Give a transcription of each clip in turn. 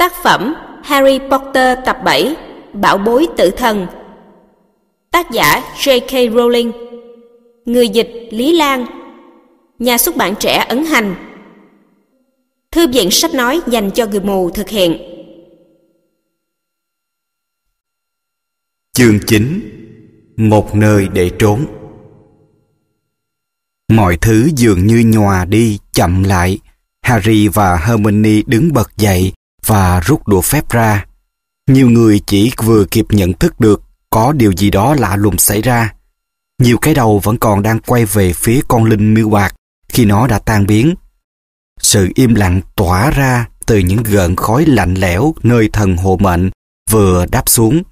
Tác phẩm Harry Potter tập 7 Bảo bối tử thần Tác giả J.K. Rowling Người dịch Lý Lan Nhà xuất bản trẻ Ấn Hành Thư viện sách nói dành cho người mù thực hiện Chương 9 Một nơi để trốn Mọi thứ dường như nhòa đi, chậm lại. Harry và Hermione đứng bật dậy, và rút đũa phép ra. Nhiều người chỉ vừa kịp nhận thức được có điều gì đó lạ lùng xảy ra. Nhiều cái đầu vẫn còn đang quay về phía con linh miêu bạc khi nó đã tan biến. Sự im lặng tỏa ra từ những gợn khói lạnh lẽo nơi thần hộ mệnh vừa đáp xuống.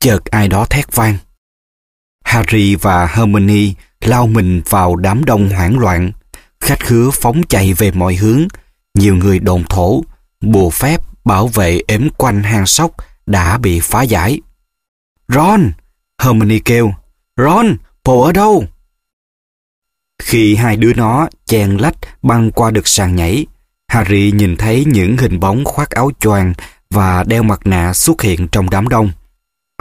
Chợt ai đó thét vang. Harry và Hermione lao mình vào đám đông hoảng loạn. Khách khứa phóng chạy về mọi hướng. Nhiều người đồn thổ, Bùa phép bảo vệ ếm quanh hang sóc đã bị phá giải. Ron! Hermione kêu. Ron! Paul ở đâu? Khi hai đứa nó chèn lách băng qua được sàn nhảy, Harry nhìn thấy những hình bóng khoác áo choàng và đeo mặt nạ xuất hiện trong đám đông.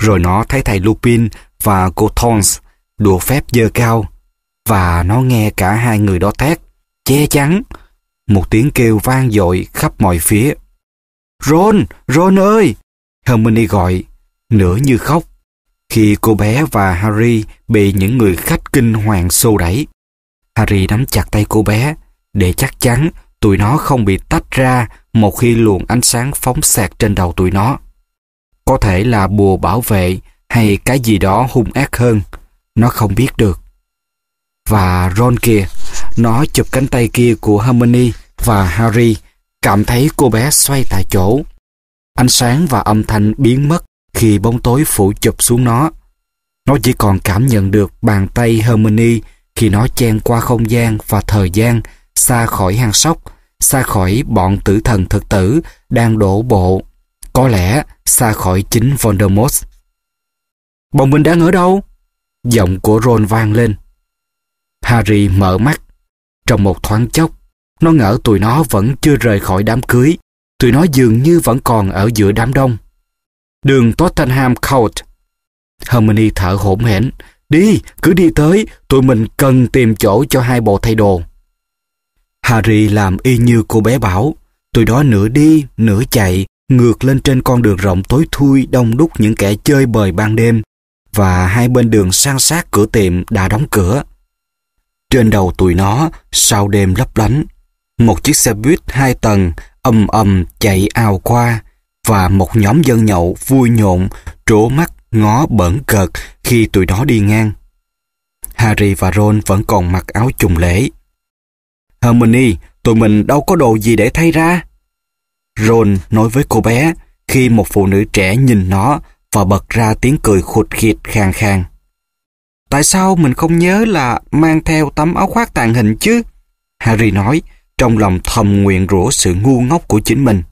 Rồi nó thấy thầy Lupin và cô Thorns đùa phép dơ cao và nó nghe cả hai người đó thét che chắn một tiếng kêu vang dội khắp mọi phía Ron, Ron ơi! Hermione gọi, nửa như khóc, khi cô bé và Harry bị những người khách kinh hoàng xô đẩy. Harry nắm chặt tay cô bé, để chắc chắn tụi nó không bị tách ra một khi luồng ánh sáng phóng xẹt trên đầu tụi nó. Có thể là bùa bảo vệ hay cái gì đó hung ác hơn, nó không biết được. Và Ron kia nó chụp cánh tay kia của Hermione và Harry cảm thấy cô bé xoay tại chỗ. Ánh sáng và âm thanh biến mất khi bóng tối phủ chụp xuống nó. Nó chỉ còn cảm nhận được bàn tay Hermione khi nó chen qua không gian và thời gian xa khỏi hang sóc, xa khỏi bọn tử thần thực tử đang đổ bộ. Có lẽ xa khỏi chính Voldemort. Bọn mình đang ở đâu? Giọng của Ron vang lên. Harry mở mắt. Trong một thoáng chốc, nó ngỡ tụi nó vẫn chưa rời khỏi đám cưới. Tụi nó dường như vẫn còn ở giữa đám đông. Đường Tottenham Court. Harmony thở hổn hển. Đi, cứ đi tới, tụi mình cần tìm chỗ cho hai bộ thay đồ. Harry làm y như cô bé bảo. Tụi đó nửa đi, nửa chạy, ngược lên trên con đường rộng tối thui đông đúc những kẻ chơi bời ban đêm và hai bên đường sang sát cửa tiệm đã đóng cửa. Trên đầu tụi nó, sao đêm lấp lánh, một chiếc xe buýt hai tầng ầm ầm chạy ào qua và một nhóm dân nhậu vui nhộn trố mắt ngó bẩn cợt khi tụi đó đi ngang. Harry và Ron vẫn còn mặc áo trùng lễ. Hermione, tụi mình đâu có đồ gì để thay ra. Ron nói với cô bé khi một phụ nữ trẻ nhìn nó và bật ra tiếng cười khụt khịt khàn khàn. Tại sao mình không nhớ là mang theo tấm áo khoác tàng hình chứ? Harry nói, trong lòng thầm nguyện rủa sự ngu ngốc của chính mình.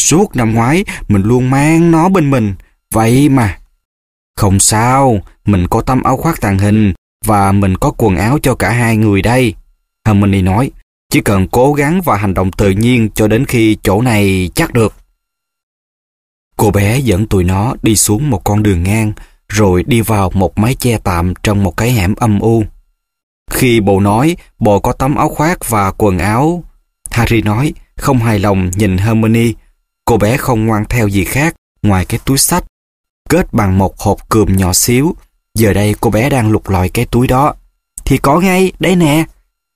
Suốt năm ngoái, mình luôn mang nó bên mình. Vậy mà. Không sao, mình có tấm áo khoác tàng hình và mình có quần áo cho cả hai người đây. Harmony nói, chỉ cần cố gắng và hành động tự nhiên cho đến khi chỗ này chắc được. Cô bé dẫn tụi nó đi xuống một con đường ngang, rồi đi vào một mái che tạm trong một cái hẻm âm u. Khi bồ nói, bồ có tấm áo khoác và quần áo Harry nói, không hài lòng nhìn Hermione. Cô bé không ngoan theo gì khác ngoài cái túi sách, kết bằng một hộp cườm nhỏ xíu. Giờ đây cô bé đang lục lọi cái túi đó. Thì có ngay, đấy nè.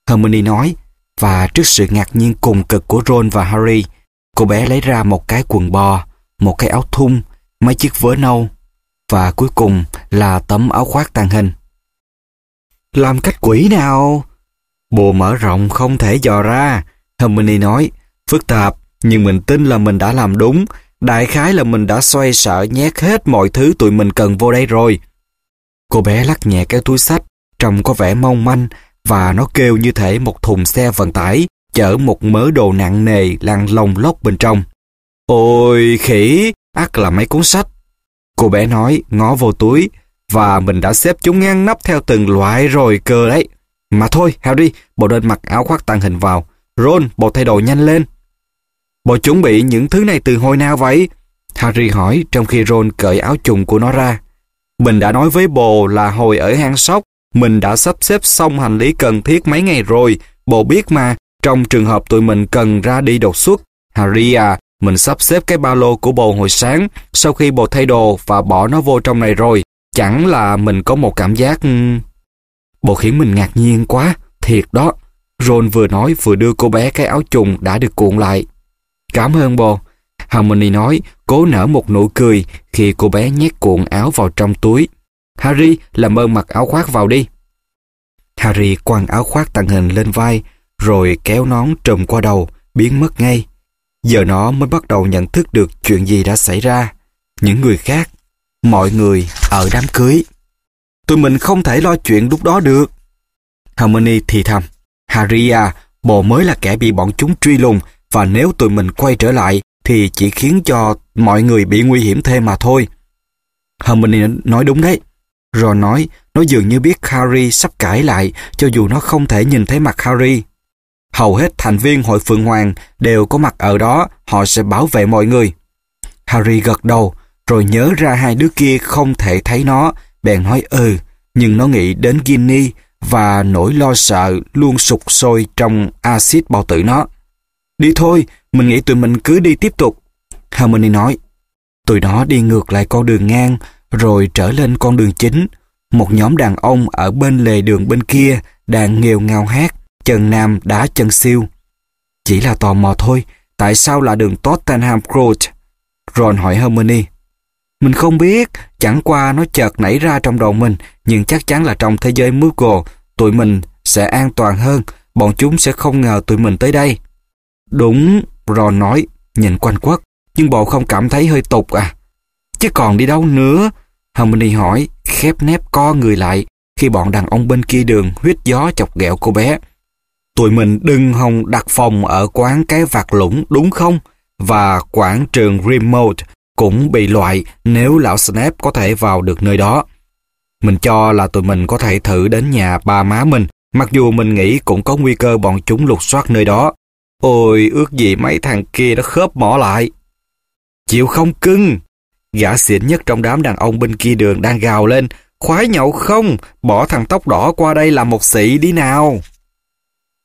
Hermione nói, và trước sự ngạc nhiên cùng cực của Ron và Harry, cô bé lấy ra một cái quần bò, một cái áo thun, mấy chiếc vớ nâu, và cuối cùng là tấm áo khoác tàng hình. Làm cách quỷ nào? Bồ mở rộng không thể dò ra, Harmony nói, phức tạp, nhưng mình tin là mình đã làm đúng. Đại khái là mình đã xoay sở nhét hết mọi thứ tụi mình cần vô đây rồi. Cô bé lắc nhẹ cái túi sách, trông có vẻ mong manh và nó kêu như thể một thùng xe vận tải chở một mớ đồ nặng nề lăn lồng lóc bên trong. Ôi khỉ, ác là mấy cuốn sách. Cô bé nói, ngó vô túi, và mình đã xếp chúng ngang nắp theo từng loại rồi cơ đấy. Mà thôi, Harry, bộ đơn mặc áo khoác tàng hình vào, Ron, bộ thay đồ nhanh lên. Bộ chuẩn bị những thứ này từ hồi nào vậy? Harry hỏi trong khi Ron cởi áo chùng của nó ra. Mình đã nói với bộ là hồi ở hang sóc, mình đã sắp xếp xong hành lý cần thiết mấy ngày rồi. Bộ biết mà, trong trường hợp tụi mình cần ra đi đột xuất. Harry à, mình sắp xếp cái ba lô của bộ hồi sáng sau khi bộ thay đồ và bỏ nó vô trong này rồi. Chẳng là mình có một cảm giác... bộ khiến mình ngạc nhiên quá, thiệt đó. Ron vừa nói vừa đưa cô bé cái áo trùng đã được cuộn lại. Cảm ơn bồ. Harmony nói, cố nở một nụ cười khi cô bé nhét cuộn áo vào trong túi. Harry, làm ơn mặc áo khoác vào đi. Harry quăng áo khoác tàng hình lên vai, rồi kéo nón trùm qua đầu, biến mất ngay. Giờ nó mới bắt đầu nhận thức được chuyện gì đã xảy ra. Những người khác, mọi người ở đám cưới. Tụi mình không thể lo chuyện lúc đó được. Harmony thì thầm. Haria, bộ mới là kẻ bị bọn chúng truy lùng và nếu tụi mình quay trở lại thì chỉ khiến cho mọi người bị nguy hiểm thêm mà thôi. Hermione nói đúng đấy. Ron nói, nó dường như biết Harry sắp cãi lại cho dù nó không thể nhìn thấy mặt Harry. Hầu hết thành viên hội Phượng Hoàng đều có mặt ở đó, họ sẽ bảo vệ mọi người. Harry gật đầu, rồi nhớ ra hai đứa kia không thể thấy nó, bèn nói ừ, nhưng nó nghĩ đến Ginny và nỗi lo sợ luôn sục sôi trong axit bao tử nó. Đi thôi, mình nghĩ tụi mình cứ đi tiếp tục. Harmony nói. Tụi nó đi ngược lại con đường ngang, rồi trở lên con đường chính. Một nhóm đàn ông ở bên lề đường bên kia đang nghèo ngao hát, chân nam đá chân siêu. Chỉ là tò mò thôi, tại sao là đường Tottenham Court? Ron hỏi Harmony. Mình không biết, chẳng qua nó chợt nảy ra trong đầu mình, nhưng chắc chắn là trong thế giới Moogle, tụi mình sẽ an toàn hơn, bọn chúng sẽ không ngờ tụi mình tới đây. Đúng, Ron nói, nhìn quanh quất, nhưng bộ không cảm thấy hơi tục à. Chứ còn đi đâu nữa? Harmony hỏi, khép nép co người lại khi bọn đàn ông bên kia đường huyết gió chọc ghẹo cô bé. Tụi mình đừng hòng đặt phòng ở quán cái vạt lũng đúng không? Và quảng trường Remote cũng bị loại nếu lão Snape có thể vào được nơi đó. Mình cho là tụi mình có thể thử đến nhà ba má mình, mặc dù mình nghĩ cũng có nguy cơ bọn chúng lục soát nơi đó. Ôi, ước gì mấy thằng kia nó khớp mỏ lại. Chịu không cưng! Gã xịn nhất trong đám đàn ông bên kia đường đang gào lên, khoái nhậu không, bỏ thằng tóc đỏ qua đây làm một sĩ đi nào.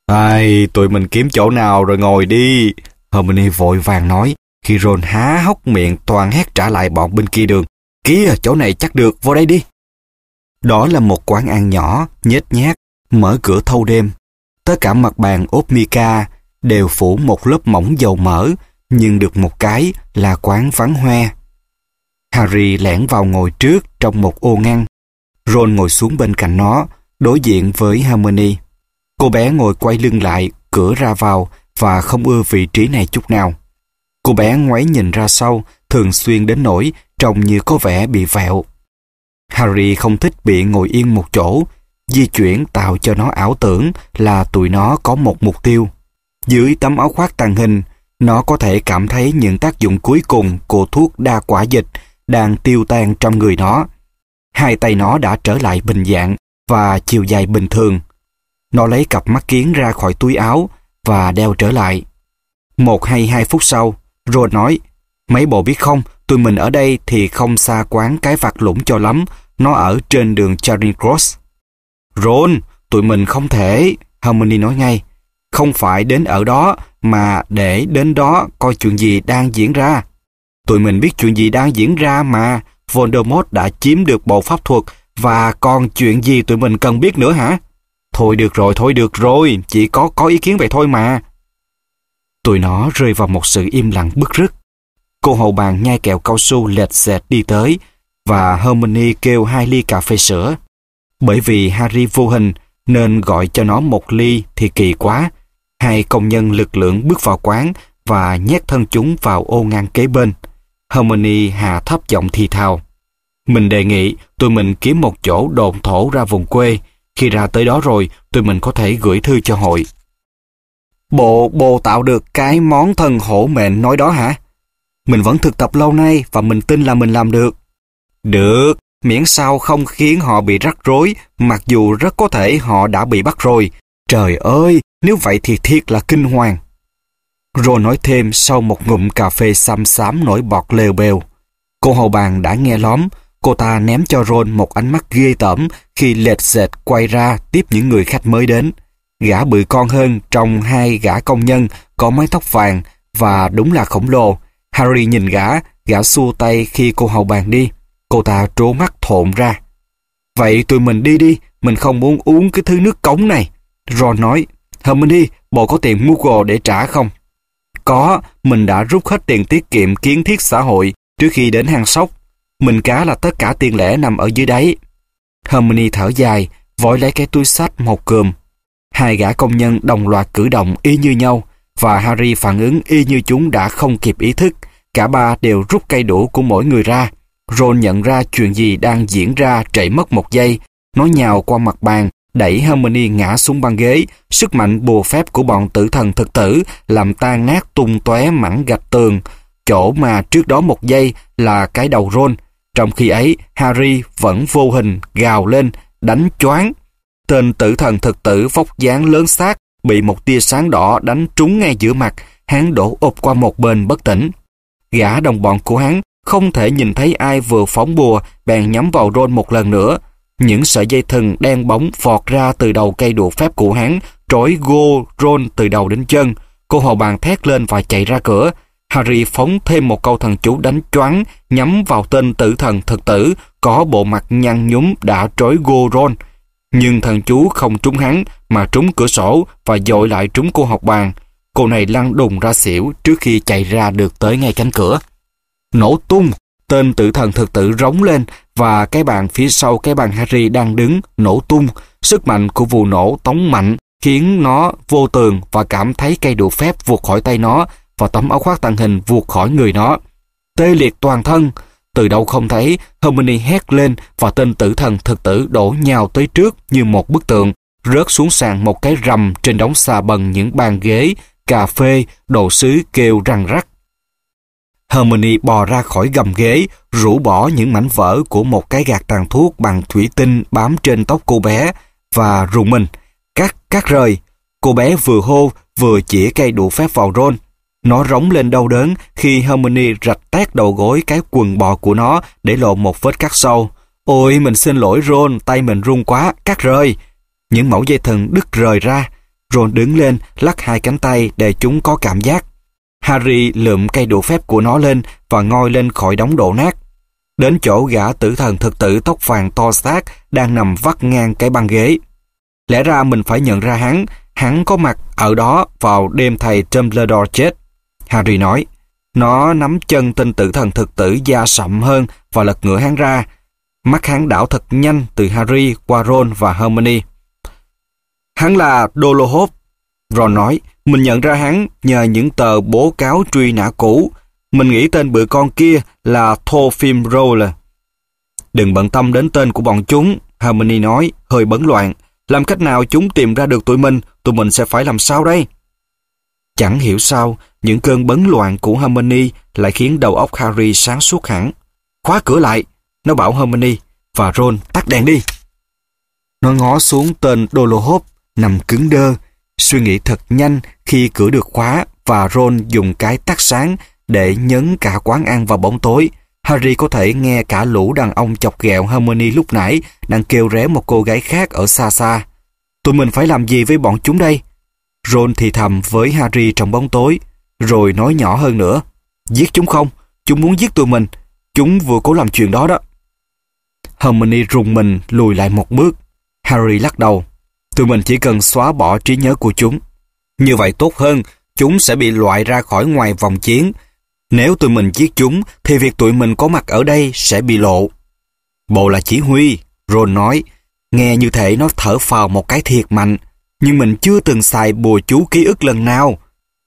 Ai, tụi mình kiếm chỗ nào rồi ngồi đi. Hermione vội vàng nói, khi Ron há hốc miệng toàn hét trả lại bọn bên kia đường. Kia, chỗ này chắc được, vô đây đi. Đó là một quán ăn nhỏ, nhếch nhác, mở cửa thâu đêm. Tất cả mặt bàn ốp mica đều phủ một lớp mỏng dầu mỡ, nhưng được một cái là quán vắng hoe. Harry lẻn vào ngồi trước trong một ô ngăn. Ron ngồi xuống bên cạnh nó, đối diện với Harmony. Cô bé ngồi quay lưng lại, cửa ra vào và không ưa vị trí này chút nào. Cô bé ngoái nhìn ra sau, thường xuyên đến nỗi trông như có vẻ bị vẹo. Harry không thích bị ngồi yên một chỗ, di chuyển tạo cho nó ảo tưởng là tụi nó có một mục tiêu. Dưới tấm áo khoác tàng hình, nó có thể cảm thấy những tác dụng cuối cùng của thuốc đa quả dịch đang tiêu tan trong người nó. Hai tay nó đã trở lại bình dạng và chiều dài bình thường. Nó lấy cặp mắt kiến ra khỏi túi áo và đeo trở lại. Một hay hai phút sau, rồi nói, mấy bộ biết không, tụi mình ở đây thì không xa quán cái vặt lũng cho lắm, nó ở trên đường Charing Cross. Ron, tụi mình không thể, Harmony nói ngay. Không phải đến ở đó, mà để đến đó coi chuyện gì đang diễn ra. Tụi mình biết chuyện gì đang diễn ra mà, Voldemort đã chiếm được bộ pháp thuật và còn chuyện gì tụi mình cần biết nữa hả? Thôi được rồi, thôi được rồi, chỉ có có ý kiến vậy thôi mà. Tụi nó rơi vào một sự im lặng bức rứt. Cô hầu bàn nhai kẹo cao su lẹt xẹt đi tới và Hermione kêu hai ly cà phê sữa. Bởi vì Harry vô hình nên gọi cho nó một ly thì kỳ quá. Hai công nhân lực lượng bước vào quán và nhét thân chúng vào ô ngang kế bên. Harmony hạ thấp giọng thì thào. Mình đề nghị tụi mình kiếm một chỗ đồn thổ ra vùng quê. Khi ra tới đó rồi, tụi mình có thể gửi thư cho hội. Bộ bồ tạo được cái món thần hổ mệnh nói đó hả? Mình vẫn thực tập lâu nay và mình tin là mình làm được. Được, miễn sao không khiến họ bị rắc rối, mặc dù rất có thể họ đã bị bắt rồi. Trời ơi, nếu vậy thì thiệt là kinh hoàng. Rồi nói thêm sau một ngụm cà phê xăm xám nổi bọt lều bèo. Cô hầu bàn đã nghe lóm, cô ta ném cho Ron một ánh mắt ghê tởm khi lệch dệt quay ra tiếp những người khách mới đến gã bự con hơn trong hai gã công nhân có mái tóc vàng và đúng là khổng lồ. Harry nhìn gã, gã xua tay khi cô hầu bàn đi. Cô ta trố mắt thộn ra. Vậy tụi mình đi đi, mình không muốn uống cái thứ nước cống này. Ron nói, Hermione, bộ có tiền Google để trả không? Có, mình đã rút hết tiền tiết kiệm kiến thiết xã hội trước khi đến hang sóc. Mình cá là tất cả tiền lẻ nằm ở dưới đáy. Hermione thở dài, vội lấy cái túi sách một cườm. Hai gã công nhân đồng loạt cử động y như nhau và Harry phản ứng y như chúng đã không kịp ý thức. Cả ba đều rút cây đũa của mỗi người ra. Ron nhận ra chuyện gì đang diễn ra chạy mất một giây. Nó nhào qua mặt bàn, đẩy Hermione ngã xuống băng ghế. Sức mạnh bùa phép của bọn tử thần thực tử làm tan nát tung tóe mảng gạch tường. Chỗ mà trước đó một giây là cái đầu Ron. Trong khi ấy, Harry vẫn vô hình gào lên, đánh choáng Tên tử thần thực tử vóc dáng lớn xác bị một tia sáng đỏ đánh trúng ngay giữa mặt, hắn đổ ụp qua một bên bất tỉnh. Gã đồng bọn của hắn không thể nhìn thấy ai vừa phóng bùa bèn nhắm vào Ron một lần nữa. Những sợi dây thần đen bóng vọt ra từ đầu cây đũa phép của hắn, trói gô Ron từ đầu đến chân. Cô hầu bàn thét lên và chạy ra cửa. Harry phóng thêm một câu thần chú đánh choáng nhắm vào tên tử thần thực tử có bộ mặt nhăn nhúm đã trói gô Ron. Nhưng thằng chú không trúng hắn mà trúng cửa sổ và dội lại trúng cô học bàn. Cô này lăn đùng ra xỉu trước khi chạy ra được tới ngay cánh cửa. Nổ tung, tên tử thần thực tử rống lên và cái bàn phía sau cái bàn Harry đang đứng nổ tung. Sức mạnh của vụ nổ tống mạnh khiến nó vô tường và cảm thấy cây đũa phép vụt khỏi tay nó và tấm áo khoác tàng hình vụt khỏi người nó. Tê liệt toàn thân, từ đâu không thấy, Hermione hét lên và tên tử thần thực tử đổ nhào tới trước như một bức tượng, rớt xuống sàn một cái rầm trên đống xà bần những bàn ghế, cà phê, đồ sứ kêu răng rắc. Hermione bò ra khỏi gầm ghế, rũ bỏ những mảnh vỡ của một cái gạt tàn thuốc bằng thủy tinh bám trên tóc cô bé và rùng mình. Cắt, cắt rời. Cô bé vừa hô vừa chỉ cây đũa phép vào Ron nó rống lên đau đớn khi Harmony rạch tét đầu gối cái quần bò của nó để lộ một vết cắt sâu. Ôi, mình xin lỗi Ron, tay mình run quá, cắt rơi. Những mẫu dây thần đứt rời ra. Ron đứng lên, lắc hai cánh tay để chúng có cảm giác. Harry lượm cây đũa phép của nó lên và ngoi lên khỏi đống đổ nát. Đến chỗ gã tử thần thực tử tóc vàng to xác đang nằm vắt ngang cái băng ghế. Lẽ ra mình phải nhận ra hắn, hắn có mặt ở đó vào đêm thầy Dumbledore chết. Harry nói. Nó nắm chân tên tử thần thực tử da sậm hơn và lật ngửa hắn ra. Mắt hắn đảo thật nhanh từ Harry qua Ron và Hermione. Hắn là Dolohov. Ron nói, mình nhận ra hắn nhờ những tờ bố cáo truy nã cũ. Mình nghĩ tên bự con kia là Thorfinn Rowler. Đừng bận tâm đến tên của bọn chúng, Hermione nói, hơi bấn loạn. Làm cách nào chúng tìm ra được tụi mình, tụi mình sẽ phải làm sao đây? Chẳng hiểu sao, những cơn bấn loạn của Harmony lại khiến đầu óc Harry sáng suốt hẳn. Khóa cửa lại, nó bảo Harmony và Ron tắt đèn đi. Nó ngó xuống tên Dolohop nằm cứng đơ, suy nghĩ thật nhanh khi cửa được khóa và Ron dùng cái tắt sáng để nhấn cả quán ăn vào bóng tối. Harry có thể nghe cả lũ đàn ông chọc ghẹo Harmony lúc nãy đang kêu ré một cô gái khác ở xa xa. Tụi mình phải làm gì với bọn chúng đây? Ron thì thầm với Harry trong bóng tối rồi nói nhỏ hơn nữa. Giết chúng không? Chúng muốn giết tụi mình. Chúng vừa cố làm chuyện đó đó. Hermione rùng mình lùi lại một bước. Harry lắc đầu. Tụi mình chỉ cần xóa bỏ trí nhớ của chúng. Như vậy tốt hơn, chúng sẽ bị loại ra khỏi ngoài vòng chiến. Nếu tụi mình giết chúng, thì việc tụi mình có mặt ở đây sẽ bị lộ. Bộ là chỉ huy, Ron nói. Nghe như thể nó thở phào một cái thiệt mạnh, nhưng mình chưa từng xài bùa chú ký ức lần nào.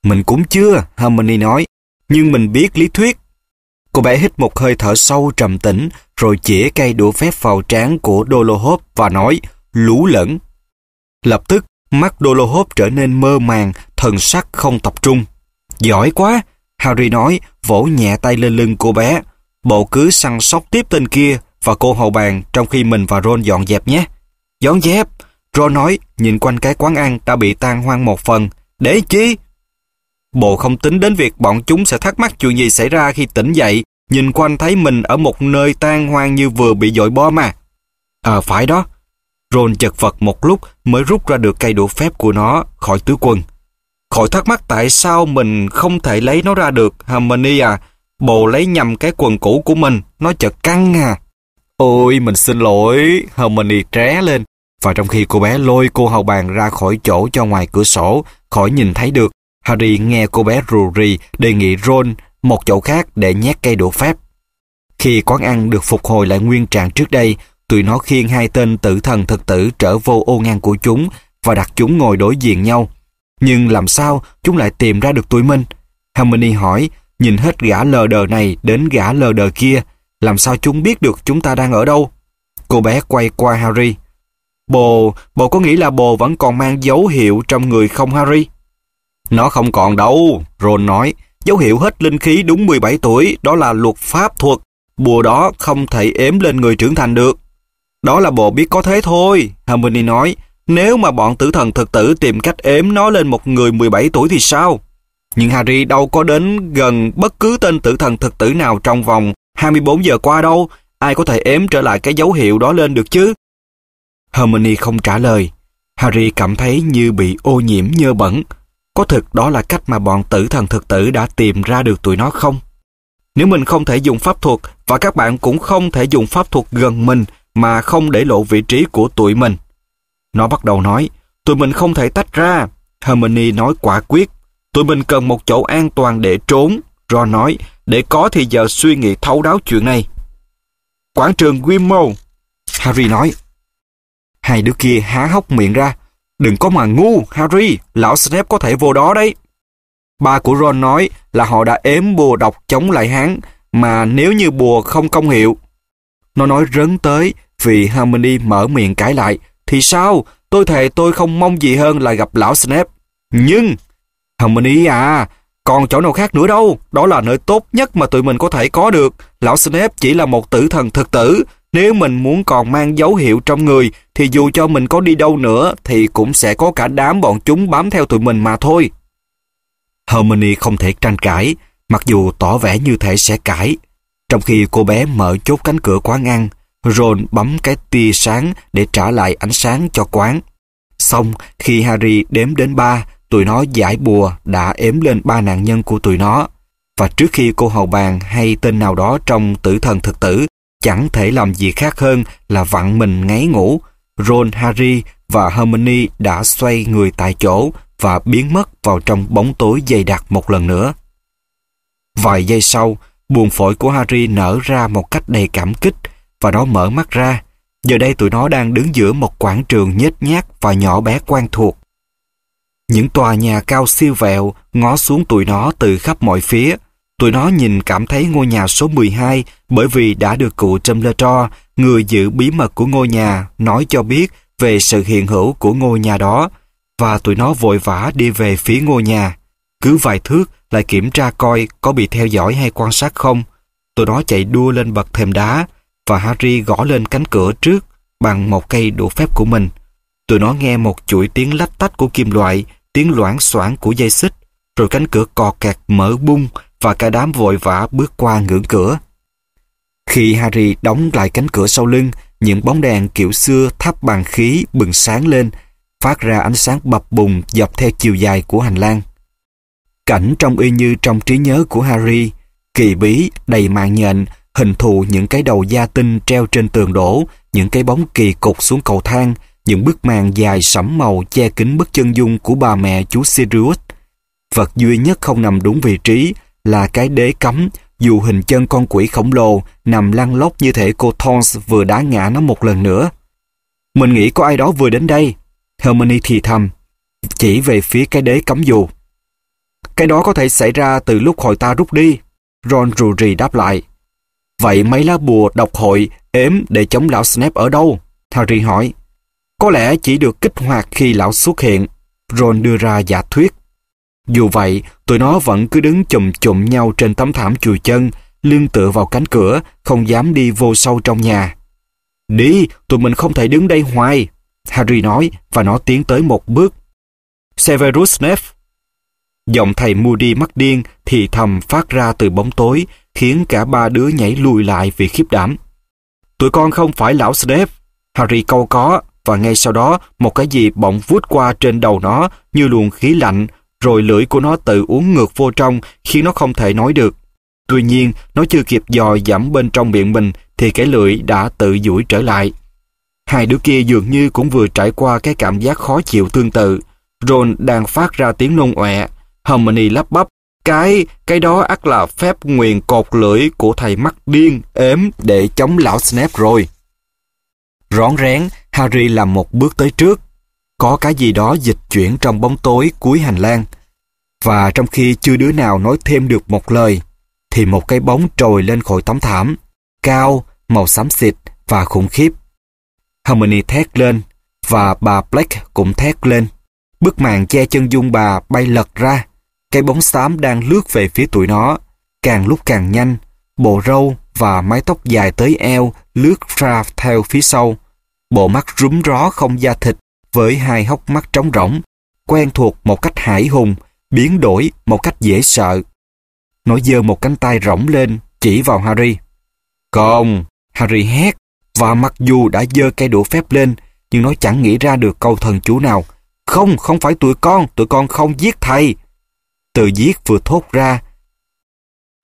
Mình cũng chưa, Harmony nói, nhưng mình biết lý thuyết. Cô bé hít một hơi thở sâu trầm tĩnh, rồi chỉ cây đũa phép vào trán của Dolohop và nói, lũ lẫn. Lập tức, mắt Dolohop trở nên mơ màng, thần sắc không tập trung. Giỏi quá, Harry nói, vỗ nhẹ tay lên lưng cô bé. Bộ cứ săn sóc tiếp tên kia và cô hầu bàn trong khi mình và Ron dọn dẹp nhé. Dọn dẹp, Ron nói, nhìn quanh cái quán ăn đã bị tan hoang một phần. Để chi? Bộ không tính đến việc bọn chúng sẽ thắc mắc chuyện gì xảy ra khi tỉnh dậy, nhìn quanh thấy mình ở một nơi tan hoang như vừa bị dội bom mà À phải đó. Ron chật vật một lúc mới rút ra được cây đũa phép của nó khỏi túi quần. Khỏi thắc mắc tại sao mình không thể lấy nó ra được, Harmony à. Bộ lấy nhầm cái quần cũ của mình, nó chợt căng à. Ôi, mình xin lỗi, Harmony tré lên. Và trong khi cô bé lôi cô hầu bàn ra khỏi chỗ cho ngoài cửa sổ, khỏi nhìn thấy được, Harry nghe cô bé Rory đề nghị Ron một chỗ khác để nhét cây đũa phép. Khi quán ăn được phục hồi lại nguyên trạng trước đây, tụi nó khiêng hai tên tử thần thực tử trở vô ô ngang của chúng và đặt chúng ngồi đối diện nhau. Nhưng làm sao chúng lại tìm ra được tụi mình? Harmony hỏi, nhìn hết gã lờ đờ này đến gã lờ đờ kia, làm sao chúng biết được chúng ta đang ở đâu? Cô bé quay qua Harry. Bồ, bồ có nghĩ là bồ vẫn còn mang dấu hiệu trong người không Harry? Nó không còn đâu, Ron nói. Dấu hiệu hết linh khí đúng 17 tuổi, đó là luật pháp thuật. Bùa đó không thể ếm lên người trưởng thành được. Đó là bộ biết có thế thôi, harmony nói. Nếu mà bọn tử thần thực tử tìm cách ếm nó lên một người 17 tuổi thì sao? Nhưng Harry đâu có đến gần bất cứ tên tử thần thực tử nào trong vòng 24 giờ qua đâu. Ai có thể ếm trở lại cái dấu hiệu đó lên được chứ? harmony không trả lời. Harry cảm thấy như bị ô nhiễm nhơ bẩn. Có thực đó là cách mà bọn tử thần thực tử đã tìm ra được tụi nó không? Nếu mình không thể dùng pháp thuật và các bạn cũng không thể dùng pháp thuật gần mình mà không để lộ vị trí của tụi mình. Nó bắt đầu nói, tụi mình không thể tách ra. Harmony nói quả quyết, tụi mình cần một chỗ an toàn để trốn. Ron nói, để có thì giờ suy nghĩ thấu đáo chuyện này. Quảng trường Grimmauld, Harry nói. Hai đứa kia há hốc miệng ra, Đừng có mà ngu, Harry, lão Snape có thể vô đó đấy. Ba của Ron nói là họ đã ếm bùa độc chống lại hắn, mà nếu như bùa không công hiệu. Nó nói rấn tới vì Harmony mở miệng cãi lại. Thì sao? Tôi thề tôi không mong gì hơn là gặp lão Snape. Nhưng, Harmony à, còn chỗ nào khác nữa đâu. Đó là nơi tốt nhất mà tụi mình có thể có được. Lão Snape chỉ là một tử thần thực tử, nếu mình muốn còn mang dấu hiệu trong người thì dù cho mình có đi đâu nữa thì cũng sẽ có cả đám bọn chúng bám theo tụi mình mà thôi. Hermione không thể tranh cãi, mặc dù tỏ vẻ như thể sẽ cãi. Trong khi cô bé mở chốt cánh cửa quán ăn, Ron bấm cái tia sáng để trả lại ánh sáng cho quán. Xong, khi Harry đếm đến ba, tụi nó giải bùa đã ếm lên ba nạn nhân của tụi nó. Và trước khi cô hầu bàn hay tên nào đó trong tử thần thực tử chẳng thể làm gì khác hơn là vặn mình ngáy ngủ. Ron, Harry và Hermione đã xoay người tại chỗ và biến mất vào trong bóng tối dày đặc một lần nữa. Vài giây sau, buồn phổi của Harry nở ra một cách đầy cảm kích và nó mở mắt ra. Giờ đây tụi nó đang đứng giữa một quảng trường nhếch nhác và nhỏ bé quen thuộc. Những tòa nhà cao siêu vẹo ngó xuống tụi nó từ khắp mọi phía Tụi nó nhìn cảm thấy ngôi nhà số 12 bởi vì đã được cụ Trumletro, người giữ bí mật của ngôi nhà, nói cho biết về sự hiện hữu của ngôi nhà đó và tụi nó vội vã đi về phía ngôi nhà. Cứ vài thước lại kiểm tra coi có bị theo dõi hay quan sát không. Tụi nó chạy đua lên bậc thềm đá và Harry gõ lên cánh cửa trước bằng một cây đũa phép của mình. Tụi nó nghe một chuỗi tiếng lách tách của kim loại, tiếng loảng xoảng của dây xích, rồi cánh cửa cò kẹt mở bung và cả đám vội vã bước qua ngưỡng cửa. Khi Harry đóng lại cánh cửa sau lưng, những bóng đèn kiểu xưa thắp bằng khí bừng sáng lên, phát ra ánh sáng bập bùng dọc theo chiều dài của hành lang. Cảnh trông y như trong trí nhớ của Harry, kỳ bí, đầy mạng nhện, hình thù những cái đầu da tinh treo trên tường đổ, những cái bóng kỳ cục xuống cầu thang, những bức màn dài sẫm màu che kín bức chân dung của bà mẹ chú Sirius. Vật duy nhất không nằm đúng vị trí là cái đế cấm, dù hình chân con quỷ khổng lồ nằm lăn lóc như thể cô Thorns vừa đá ngã nó một lần nữa. Mình nghĩ có ai đó vừa đến đây. Hermione thì thầm, chỉ về phía cái đế cấm dù. Cái đó có thể xảy ra từ lúc hội ta rút đi. Ron rù rì đáp lại. Vậy mấy lá bùa độc hội ếm để chống lão Snape ở đâu? Harry hỏi. Có lẽ chỉ được kích hoạt khi lão xuất hiện. Ron đưa ra giả thuyết. Dù vậy, tụi nó vẫn cứ đứng chùm chụm nhau trên tấm thảm chùi chân, lưng tựa vào cánh cửa, không dám đi vô sâu trong nhà. Đi, tụi mình không thể đứng đây hoài, Harry nói và nó tiến tới một bước. Severus Snape. Giọng thầy Moody mắt điên thì thầm phát ra từ bóng tối, khiến cả ba đứa nhảy lùi lại vì khiếp đảm. Tụi con không phải lão Snape, Harry câu có và ngay sau đó một cái gì bỗng vút qua trên đầu nó như luồng khí lạnh rồi lưỡi của nó tự uống ngược vô trong khiến nó không thể nói được. Tuy nhiên, nó chưa kịp dò dẫm bên trong miệng mình thì cái lưỡi đã tự duỗi trở lại. Hai đứa kia dường như cũng vừa trải qua cái cảm giác khó chịu tương tự. Ron đang phát ra tiếng nôn ọe, Harmony lắp bắp. Cái, cái đó ắt là phép nguyền cột lưỡi của thầy mắt điên ếm để chống lão Snape rồi. Rón rén, Harry làm một bước tới trước, có cái gì đó dịch chuyển trong bóng tối cuối hành lang. Và trong khi chưa đứa nào nói thêm được một lời, thì một cái bóng trồi lên khỏi tấm thảm, cao, màu xám xịt và khủng khiếp. Harmony thét lên, và bà Black cũng thét lên. Bức màn che chân dung bà bay lật ra, cái bóng xám đang lướt về phía tụi nó, càng lúc càng nhanh, bộ râu và mái tóc dài tới eo lướt ra theo phía sau. Bộ mắt rúm ró không da thịt với hai hốc mắt trống rỗng, quen thuộc một cách hải hùng, biến đổi một cách dễ sợ. Nó giơ một cánh tay rỗng lên, chỉ vào Harry. Còn, Harry hét, và mặc dù đã giơ cây đũa phép lên, nhưng nó chẳng nghĩ ra được câu thần chú nào. Không, không phải tụi con, tụi con không giết thầy. Từ giết vừa thốt ra,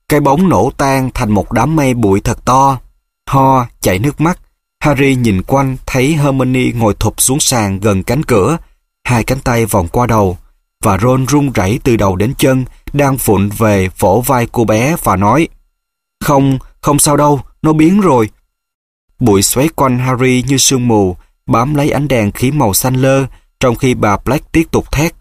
cái bóng nổ tan thành một đám mây bụi thật to. Ho, chảy nước mắt, Harry nhìn quanh thấy Hermione ngồi thụp xuống sàn gần cánh cửa, hai cánh tay vòng qua đầu, và Ron run rẩy từ đầu đến chân, đang phụn về vỗ vai cô bé và nói Không, không sao đâu, nó biến rồi. Bụi xoáy quanh Harry như sương mù, bám lấy ánh đèn khí màu xanh lơ, trong khi bà Black tiếp tục thét.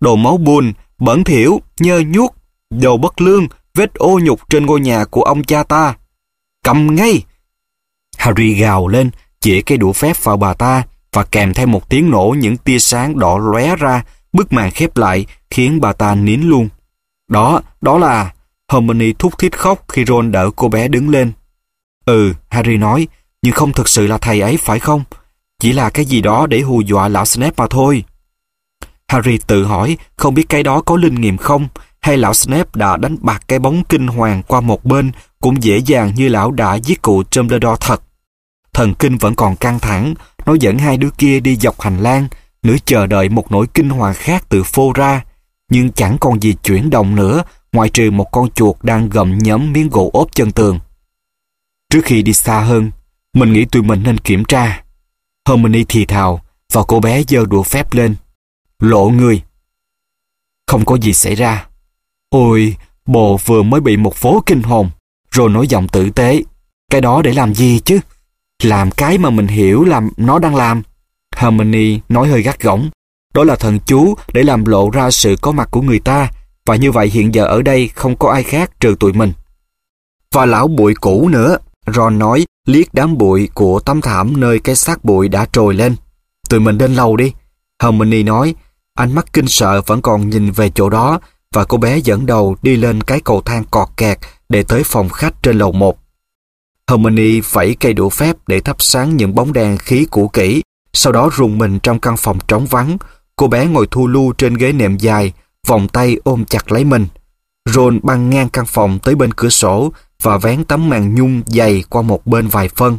Đồ máu buồn, bẩn thỉu, nhơ nhuốc, đồ bất lương, vết ô nhục trên ngôi nhà của ông cha ta. Cầm ngay! Harry gào lên, chỉ cây đũa phép vào bà ta và kèm theo một tiếng nổ những tia sáng đỏ lóe ra, bức màn khép lại khiến bà ta nín luôn. Đó, đó là... Hermione thúc thiết khóc khi Ron đỡ cô bé đứng lên. Ừ, Harry nói, nhưng không thực sự là thầy ấy phải không? Chỉ là cái gì đó để hù dọa lão Snape mà thôi. Harry tự hỏi không biết cái đó có linh nghiệm không hay lão Snape đã đánh bạc cái bóng kinh hoàng qua một bên cũng dễ dàng như lão đã giết cụ Dumbledore thật. Thần kinh vẫn còn căng thẳng, nó dẫn hai đứa kia đi dọc hành lang, nửa chờ đợi một nỗi kinh hoàng khác từ phô ra. Nhưng chẳng còn gì chuyển động nữa, ngoại trừ một con chuột đang gậm nhấm miếng gỗ ốp chân tường. Trước khi đi xa hơn, mình nghĩ tụi mình nên kiểm tra. Hermione thì thào, và cô bé giơ đũa phép lên. Lộ người. Không có gì xảy ra. Ôi, bồ vừa mới bị một phố kinh hồn, rồi nói giọng tử tế. Cái đó để làm gì chứ? làm cái mà mình hiểu là nó đang làm. Harmony nói hơi gắt gỏng. Đó là thần chú để làm lộ ra sự có mặt của người ta và như vậy hiện giờ ở đây không có ai khác trừ tụi mình. Và lão bụi cũ nữa, Ron nói liếc đám bụi của tấm thảm nơi cái xác bụi đã trồi lên. Tụi mình lên lầu đi. Harmony nói, ánh mắt kinh sợ vẫn còn nhìn về chỗ đó và cô bé dẫn đầu đi lên cái cầu thang cọt kẹt để tới phòng khách trên lầu một. Hermione phẩy cây đũa phép để thắp sáng những bóng đèn khí cũ kỹ, sau đó rùng mình trong căn phòng trống vắng. Cô bé ngồi thu lu trên ghế nệm dài, vòng tay ôm chặt lấy mình. Ron băng ngang căn phòng tới bên cửa sổ và vén tấm màn nhung dày qua một bên vài phân.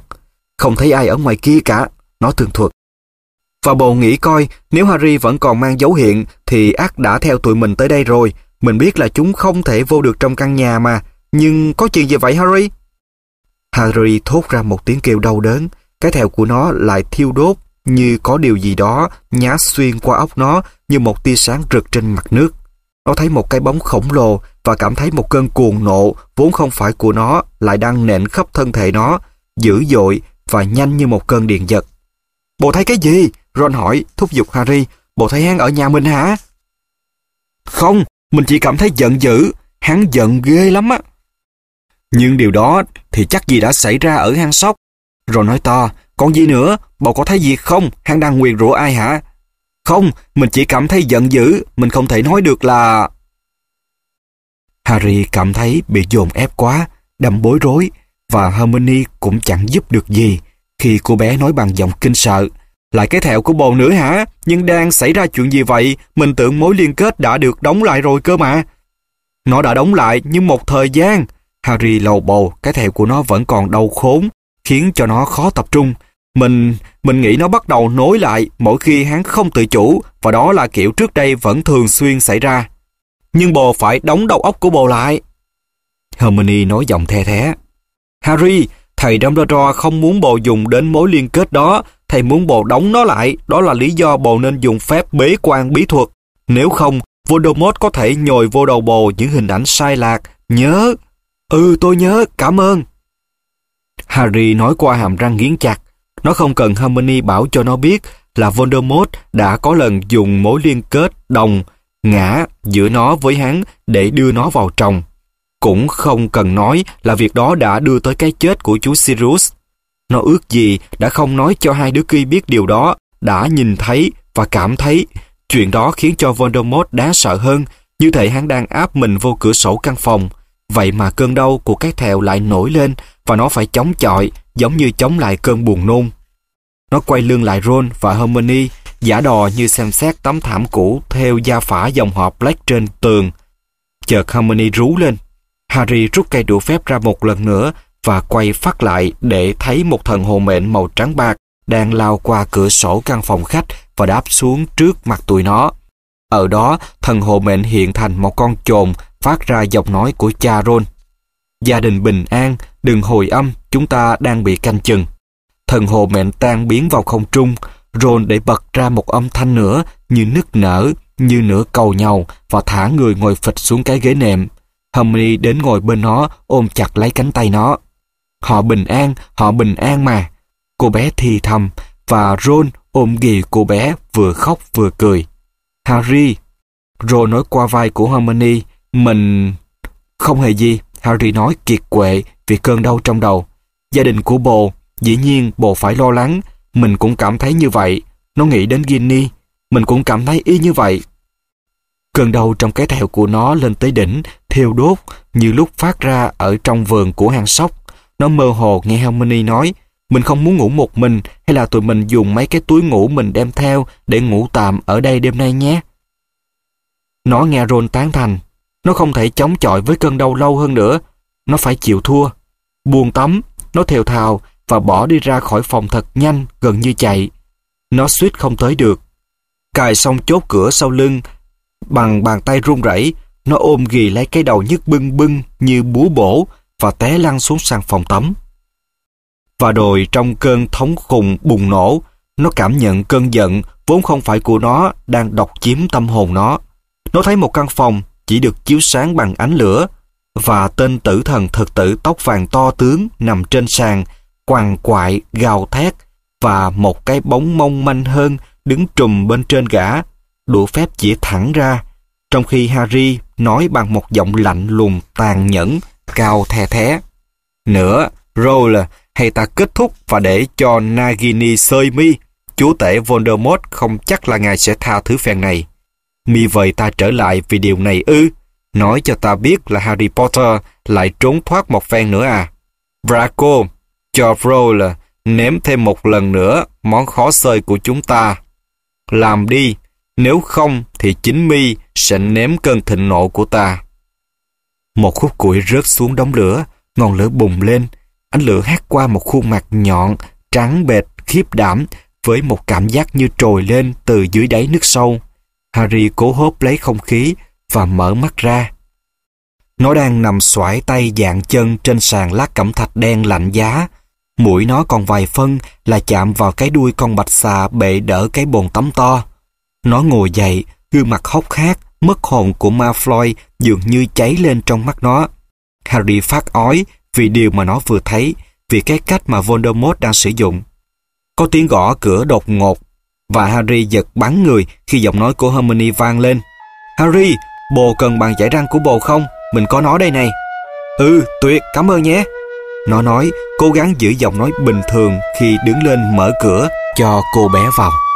Không thấy ai ở ngoài kia cả, nó tường thuật. Và bầu nghĩ coi, nếu Harry vẫn còn mang dấu hiện thì ác đã theo tụi mình tới đây rồi. Mình biết là chúng không thể vô được trong căn nhà mà. Nhưng có chuyện gì vậy Harry? Harry thốt ra một tiếng kêu đau đớn, cái thèo của nó lại thiêu đốt như có điều gì đó nhá xuyên qua óc nó như một tia sáng rực trên mặt nước. Nó thấy một cái bóng khổng lồ và cảm thấy một cơn cuồng nộ vốn không phải của nó lại đang nện khắp thân thể nó, dữ dội và nhanh như một cơn điện giật. Bộ thấy cái gì? Ron hỏi, thúc giục Harry. Bộ thấy hắn ở nhà mình hả? Không, mình chỉ cảm thấy giận dữ. Hắn giận ghê lắm á. Nhưng điều đó thì chắc gì đã xảy ra ở hang sóc. Rồi nói to, còn gì nữa, bầu có thấy gì không, hang đang nguyền rủa ai hả? Không, mình chỉ cảm thấy giận dữ, mình không thể nói được là... Harry cảm thấy bị dồn ép quá, đâm bối rối, và Hermione cũng chẳng giúp được gì khi cô bé nói bằng giọng kinh sợ. Lại cái thẹo của bồ nữa hả? Nhưng đang xảy ra chuyện gì vậy? Mình tưởng mối liên kết đã được đóng lại rồi cơ mà. Nó đã đóng lại nhưng một thời gian, Harry lầu bầu, cái thèm của nó vẫn còn đau khốn, khiến cho nó khó tập trung. Mình, mình nghĩ nó bắt đầu nối lại mỗi khi hắn không tự chủ và đó là kiểu trước đây vẫn thường xuyên xảy ra. Nhưng bồ phải đóng đầu óc của bồ lại. Hermione nói giọng the thế. Harry, thầy Dumbledore không muốn bồ dùng đến mối liên kết đó, thầy muốn bồ đóng nó lại, đó là lý do bồ nên dùng phép bế quan bí thuật. Nếu không, Voldemort có thể nhồi vô đầu bồ những hình ảnh sai lạc, nhớ Ừ, tôi nhớ, cảm ơn. Harry nói qua hàm răng nghiến chặt. Nó không cần Hermione bảo cho nó biết là Voldemort đã có lần dùng mối liên kết đồng ngã giữa nó với hắn để đưa nó vào trong Cũng không cần nói là việc đó đã đưa tới cái chết của chú Sirius. Nó ước gì đã không nói cho hai đứa kia biết điều đó, đã nhìn thấy và cảm thấy. Chuyện đó khiến cho Voldemort đáng sợ hơn, như thể hắn đang áp mình vô cửa sổ căn phòng. Vậy mà cơn đau của cái thèo lại nổi lên và nó phải chống chọi giống như chống lại cơn buồn nôn. Nó quay lưng lại Ron và Hermione giả đò như xem xét tấm thảm cũ theo da phả dòng họ Black trên tường. Chợt Hermione rú lên. Harry rút cây đũa phép ra một lần nữa và quay phát lại để thấy một thần hồ mệnh màu trắng bạc đang lao qua cửa sổ căn phòng khách và đáp xuống trước mặt tụi nó. Ở đó, thần hồ mệnh hiện thành một con chồn phát ra giọng nói của cha Ron. Gia đình bình an, đừng hồi âm, chúng ta đang bị canh chừng. Thần hồ mệnh tan biến vào không trung, Ron để bật ra một âm thanh nữa như nức nở, như nửa cầu nhau và thả người ngồi phịch xuống cái ghế nệm. Hermione đến ngồi bên nó, ôm chặt lấy cánh tay nó. Họ bình an, họ bình an mà. Cô bé thì thầm và Ron ôm ghì cô bé vừa khóc vừa cười. Harry! Ron nói qua vai của Hermione, mình... Không hề gì, Harry nói kiệt quệ vì cơn đau trong đầu. Gia đình của bồ, dĩ nhiên bồ phải lo lắng, mình cũng cảm thấy như vậy. Nó nghĩ đến Ginny, mình cũng cảm thấy y như vậy. Cơn đau trong cái thẹo của nó lên tới đỉnh, thiêu đốt, như lúc phát ra ở trong vườn của hàng sóc. Nó mơ hồ nghe Hermione nói, mình không muốn ngủ một mình hay là tụi mình dùng mấy cái túi ngủ mình đem theo để ngủ tạm ở đây đêm nay nhé. Nó nghe Ron tán thành, nó không thể chống chọi với cơn đau lâu hơn nữa. Nó phải chịu thua. Buồn tắm, nó thều thào và bỏ đi ra khỏi phòng thật nhanh, gần như chạy. Nó suýt không tới được. Cài xong chốt cửa sau lưng, bằng bàn tay run rẩy, nó ôm ghì lấy cái đầu nhức bưng bưng như búa bổ và té lăn xuống sang phòng tắm. Và rồi trong cơn thống khùng bùng nổ, nó cảm nhận cơn giận vốn không phải của nó đang độc chiếm tâm hồn nó. Nó thấy một căn phòng chỉ được chiếu sáng bằng ánh lửa, và tên tử thần thực tử tóc vàng to tướng nằm trên sàn, quằn quại, gào thét, và một cái bóng mông manh hơn đứng trùm bên trên gã, đũa phép chỉ thẳng ra, trong khi Harry nói bằng một giọng lạnh lùng tàn nhẫn, cao thè thé. Nữa, Rowler, hay ta kết thúc và để cho Nagini sơi mi, chúa tể Voldemort không chắc là ngài sẽ tha thứ phen này mi vời ta trở lại vì điều này ư? Nói cho ta biết là Harry Potter lại trốn thoát một phen nữa à? Draco, cho Rowell nếm thêm một lần nữa món khó xơi của chúng ta. Làm đi, nếu không thì chính mi sẽ nếm cơn thịnh nộ của ta. Một khúc củi rớt xuống đống lửa, ngọn lửa bùng lên. Ánh lửa hát qua một khuôn mặt nhọn, trắng bệt, khiếp đảm, với một cảm giác như trồi lên từ dưới đáy nước sâu. Harry cố hốt lấy không khí và mở mắt ra. Nó đang nằm xoải tay dạng chân trên sàn lát cẩm thạch đen lạnh giá. Mũi nó còn vài phân là chạm vào cái đuôi con bạch xà bệ đỡ cái bồn tắm to. Nó ngồi dậy, gương mặt hốc hác, mất hồn của ma Floyd dường như cháy lên trong mắt nó. Harry phát ói vì điều mà nó vừa thấy, vì cái cách mà Voldemort đang sử dụng. Có tiếng gõ cửa đột ngột và Harry giật bắn người khi giọng nói của Hermione vang lên. Harry, bồ cần bàn chải răng của bồ không? Mình có nó đây này. Ừ, tuyệt, cảm ơn nhé. Nó nói, cố gắng giữ giọng nói bình thường khi đứng lên mở cửa cho cô bé vào.